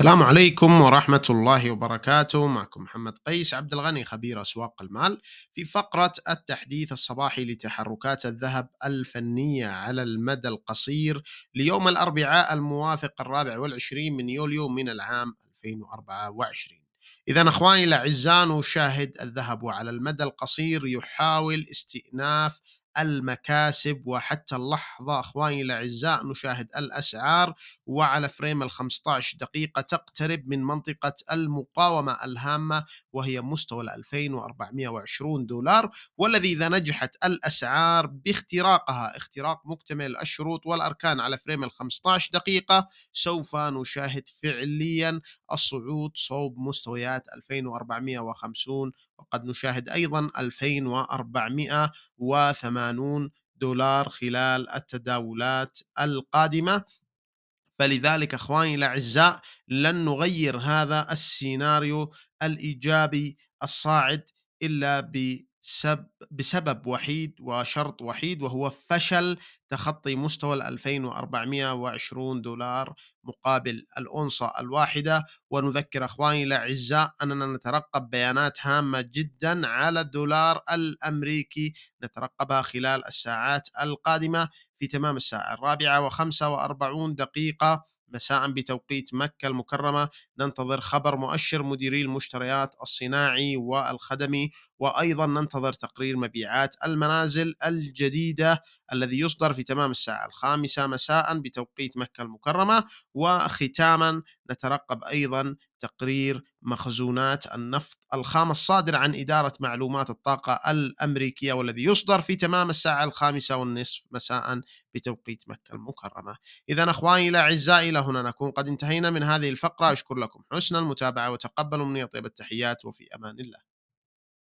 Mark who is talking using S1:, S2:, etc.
S1: السلام عليكم ورحمة الله وبركاته معكم محمد قيس عبد الغني خبير أسواق المال في فقرة التحديث الصباحي لتحركات الذهب الفنية على المدى القصير ليوم الأربعاء الموافق الرابع والعشرين من يوليو من العام 2024 إذا أخواني الأعزاء نشاهد الذهب على المدى القصير يحاول استئناف المكاسب وحتى اللحظة أخواني الأعزاء نشاهد الأسعار وعلى فريم ال 15 دقيقة تقترب من منطقة المقاومة الهامة وهي مستوى ال 2420 دولار والذي إذا نجحت الأسعار باختراقها اختراق مكتمل الشروط والأركان على فريم ال 15 دقيقة سوف نشاهد فعليا الصعود صوب مستويات 2450 وقد نشاهد أيضا 2480 دولار خلال التداولات القادمة فلذلك اخواني الاعزاء لن نغير هذا السيناريو الايجابي الصاعد الا ب سب بسبب وحيد وشرط وحيد وهو فشل تخطي مستوى ال 2420 دولار مقابل الأونصة الواحدة ونذكر أخواني الأعزاء أننا نترقب بيانات هامة جدا على الدولار الأمريكي نترقبها خلال الساعات القادمة في تمام الساعة الرابعة وخمسة وأربعون دقيقة مساء بتوقيت مكة المكرمة ننتظر خبر مؤشر مديري المشتريات الصناعي والخدمي وأيضا ننتظر تقرير مبيعات المنازل الجديدة الذي يصدر في تمام الساعة الخامسة مساء بتوقيت مكة المكرمة وختاما نترقب أيضا تقرير مخزونات النفط الخام الصادر عن إدارة معلومات الطاقة الأمريكية والذي يصدر في تمام الساعة الخامسة والنصف مساء بتوقيت مكة المكرمة إذا أخواني الأعزاء إلى هنا نكون قد انتهينا من هذه الفقرة أشكر لكم حسن المتابعة وتقبلوا مني طيب التحيات وفي أمان الله